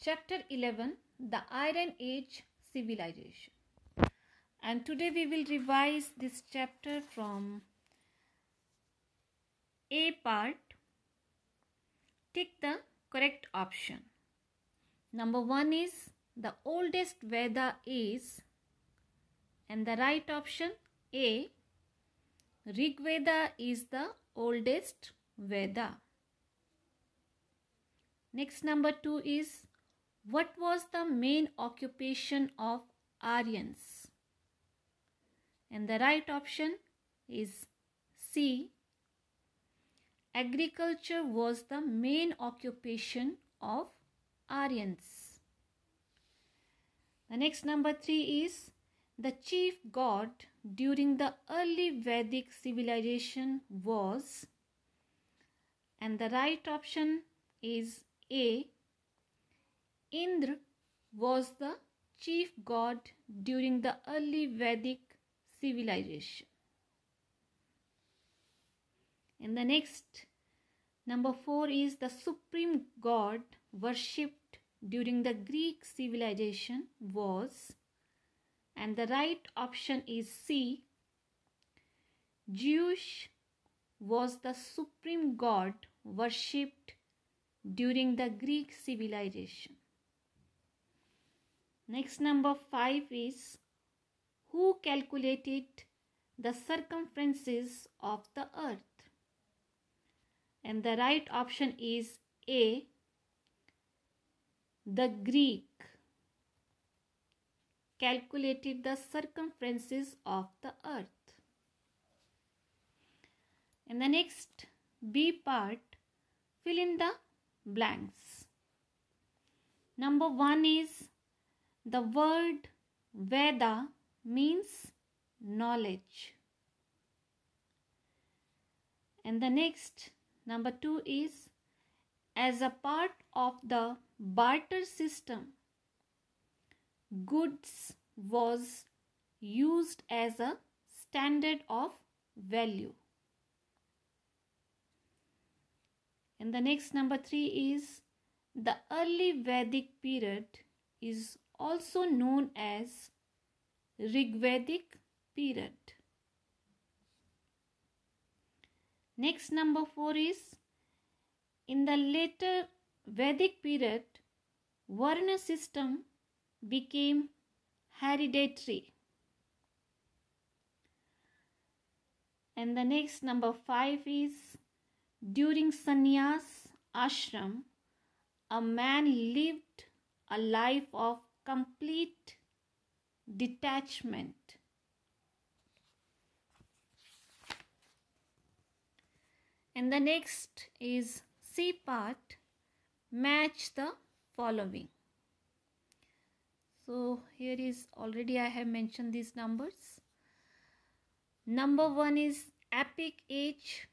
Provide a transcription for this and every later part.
Chapter 11 The Iron Age Civilization. And today we will revise this chapter from A part. Take the correct option. Number 1 is the oldest Veda is and the right option A. Rig Veda is the oldest Veda. Next number 2 is what was the main occupation of Aryans? And the right option is C. Agriculture was the main occupation of Aryans. The next number three is the chief god during the early Vedic civilization was and the right option is A. Indra was the chief god during the early Vedic civilization. And the next number four is the supreme god worshipped during the Greek civilization was and the right option is C. Jewish was the supreme god worshipped during the Greek civilization. Next number 5 is who calculated the circumferences of the earth? And the right option is A. The Greek calculated the circumferences of the earth. In the next B part, fill in the blanks. Number 1 is the word Veda means knowledge. And the next, number two is as a part of the barter system, goods was used as a standard of value. And the next number three is the early Vedic period is also known as Rigvedic period. Next number 4 is in the later Vedic period Varna system became hereditary. And the next number 5 is during sannyas ashram a man lived a life of complete detachment. And the next is C part match the following. So here is already I have mentioned these numbers. Number one is epic age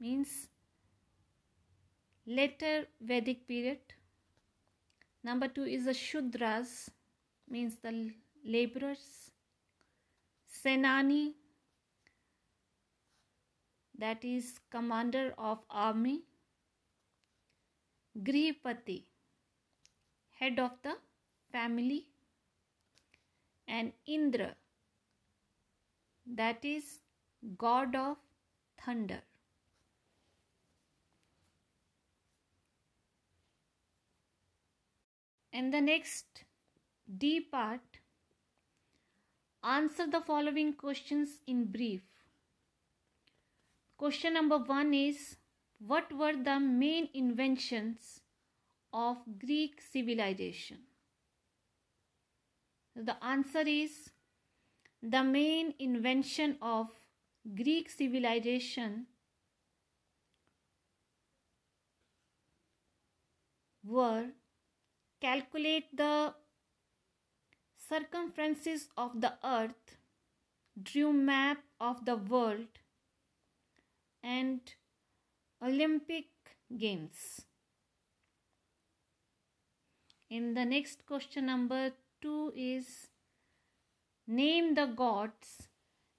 means later Vedic period Number two is the Shudras, means the laborers. Senani, that is commander of army. Grihpati, head of the family. And Indra, that is god of thunder. In the next D part, answer the following questions in brief. Question number one is What were the main inventions of Greek civilization? The answer is The main invention of Greek civilization were calculate the circumferences of the earth, drew map of the world and Olympic Games. In the next question number 2 is name the gods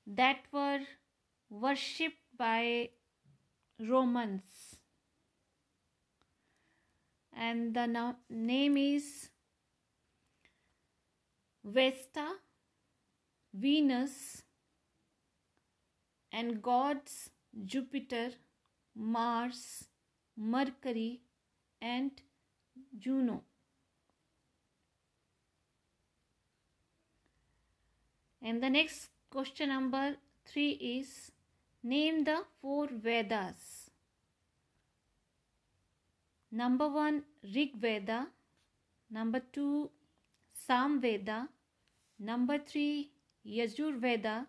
that were worshipped by Romans and the name is Vesta, Venus, and gods Jupiter, Mars, Mercury, and Juno. And the next question number 3 is Name the four Vedas. Number one, Rig Veda. Number two, Sam Veda. Number three, Yajur Veda.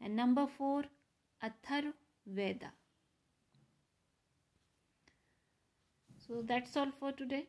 And number four, Athar Veda. So that's all for today.